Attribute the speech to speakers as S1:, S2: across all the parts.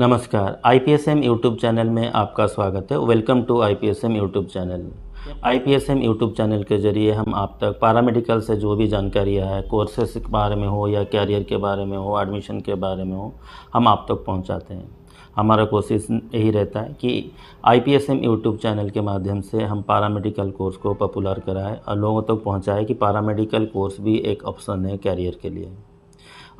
S1: नमस्कार I P S M YouTube channel में आपका स्वागत है welcome to I P S M YouTube channel I P S M YouTube channel के जरिए हम आप तक पैरामेडिकल से जो भी जानकारी है कोर्सेस के बारे में हो या कैरियर के बारे में हो एडमिशन के बारे में हो हम आप तक पहुँचाते हैं हमारा कोशिश यही रहता है कि I P S M YouTube channel के माध्यम से हम मेडिकल कोर्स को पॉपुलर कराएं और लोगों तक तो पहुँचाएँ कि मेडिकल कोर्स भी एक ऑप्शन है कैरियर के लिए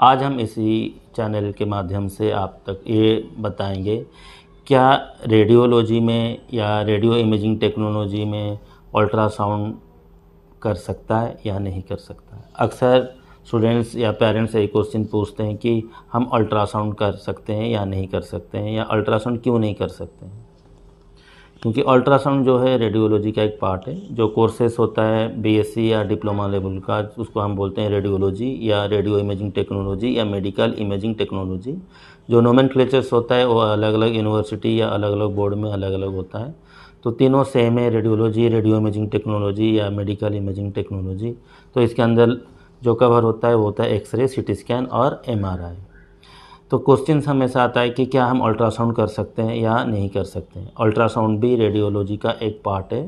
S1: आज हम इसी चैनल के माध्यम से आप तक ये बताएंगे क्या रेडियोलॉजी में या रेडियो इमेजिंग टेक्नोलॉजी में अल्ट्रासाउंड कर सकता है या नहीं कर सकता है अक्सर स्टूडेंट्स या पेरेंट्स यही क्वेश्चन पूछते हैं कि हम अल्ट्रासाउंड कर सकते हैं या नहीं कर सकते हैं या अल्ट्रासाउंड क्यों नहीं कर सकते हैं क्योंकि अल्ट्रासाउंड जो है रेडियोलॉजी का एक पार्ट है जो कोर्सेस होता है बीएससी या डिप्लोमा लेवल का उसको हम बोलते हैं रेडियोलॉजी या रेडियो इमेजिंग टेक्नोलॉजी या मेडिकल इमेजिंग टेक्नोलॉजी जो नोमन होता है वो अलग अलग यूनिवर्सिटी या अलग अलग बोर्ड में अलग अलग होता है तो तीनों सेम है रेडियोलॉजी रेडियो इमेजिंग टेक्नोलॉजी या मेडिकल इमेजिंग टेक्नोलॉजी तो इसके अंदर जो कवर होता है वो होता है एक्सरे सी स्कैन और एम तो क्वेश्चन हमेशा आता है कि क्या हम अल्ट्रासाउंड कर सकते हैं या नहीं कर सकते हैं अल्ट्रासाउंड भी रेडियोलॉजी का एक पार्ट है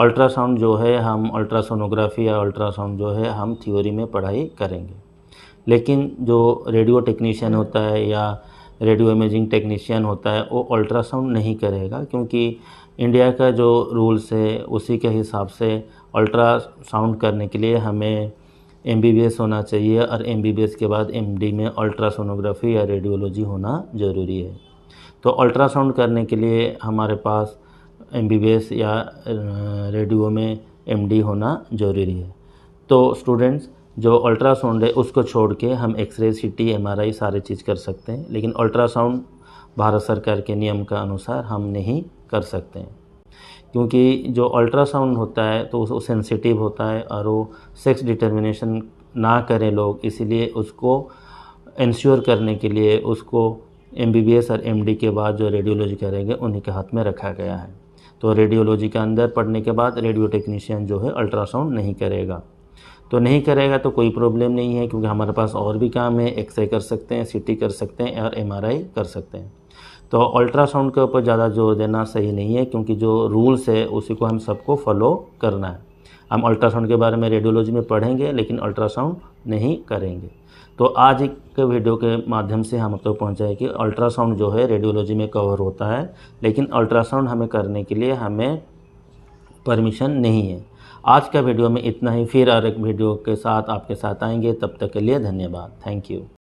S1: अल्ट्रासाउंड जो है हम अल्ट्रासोनोग्राफी या अल्ट्रासाउंड जो है हम थ्योरी में पढ़ाई करेंगे लेकिन जो रेडियो टेक्नीशियन होता है या रेडियो इमेजिंग टेक्नीशियन होता है वो अल्ट्रासाउंड नहीं करेगा क्योंकि इंडिया का जो रूल्स है उसी के हिसाब से अल्ट्रासाउंड करने के लिए हमें एम होना चाहिए और एम के बाद एम में अल्ट्रासोनोग्राफी या रेडियोलॉजी होना ज़रूरी है तो अल्ट्रासाउंड करने के लिए हमारे पास एम या रेडियो में एम होना ज़रूरी है तो स्टूडेंट्स जो अल्ट्रासाउंड है उसको छोड़ के हम एक्सरे सी टी एम सारे चीज़ कर सकते हैं लेकिन अल्ट्रासाउंड भारत सरकार के नियम का अनुसार हम नहीं कर सकते हैं क्योंकि जो अल्ट्रासाउंड होता है तो वो सेंसिटिव होता है और वो सेक्स डिटर्मिनेशन ना करें लोग इसीलिए उसको इंश्योर करने के लिए उसको एम और एम के बाद जो रेडियोलॉजी करेंगे उन्हीं के हाथ में रखा गया है तो रेडियोलॉजी के अंदर पढ़ने के बाद रेडियो टेक्नीशियन जो है अल्ट्रासाउंड नहीं करेगा तो नहीं करेगा तो कोई प्रॉब्लम नहीं है क्योंकि हमारे पास और भी काम है एक्सरे कर सकते हैं सीटी कर सकते हैं और एमआरआई कर सकते हैं तो अल्ट्रासाउंड के ऊपर ज़्यादा जोर देना सही नहीं है क्योंकि जो रूल्स है उसी को हम सबको फॉलो करना है हम अल्ट्रासाउंड के बारे में रेडियोलॉजी में पढ़ेंगे लेकिन अल्ट्रासाउंड नहीं करेंगे तो आज एक वीडियो के माध्यम से हम तो पहुँचाए कि अल्ट्रासाउंड जो है रेडियोलॉजी में कवर होता है लेकिन अल्ट्रासाउंड हमें करने के लिए हमें परमिशन नहीं है आज का वीडियो में इतना ही फिर और एक वीडियो के साथ आपके साथ आएंगे तब तक के लिए धन्यवाद थैंक यू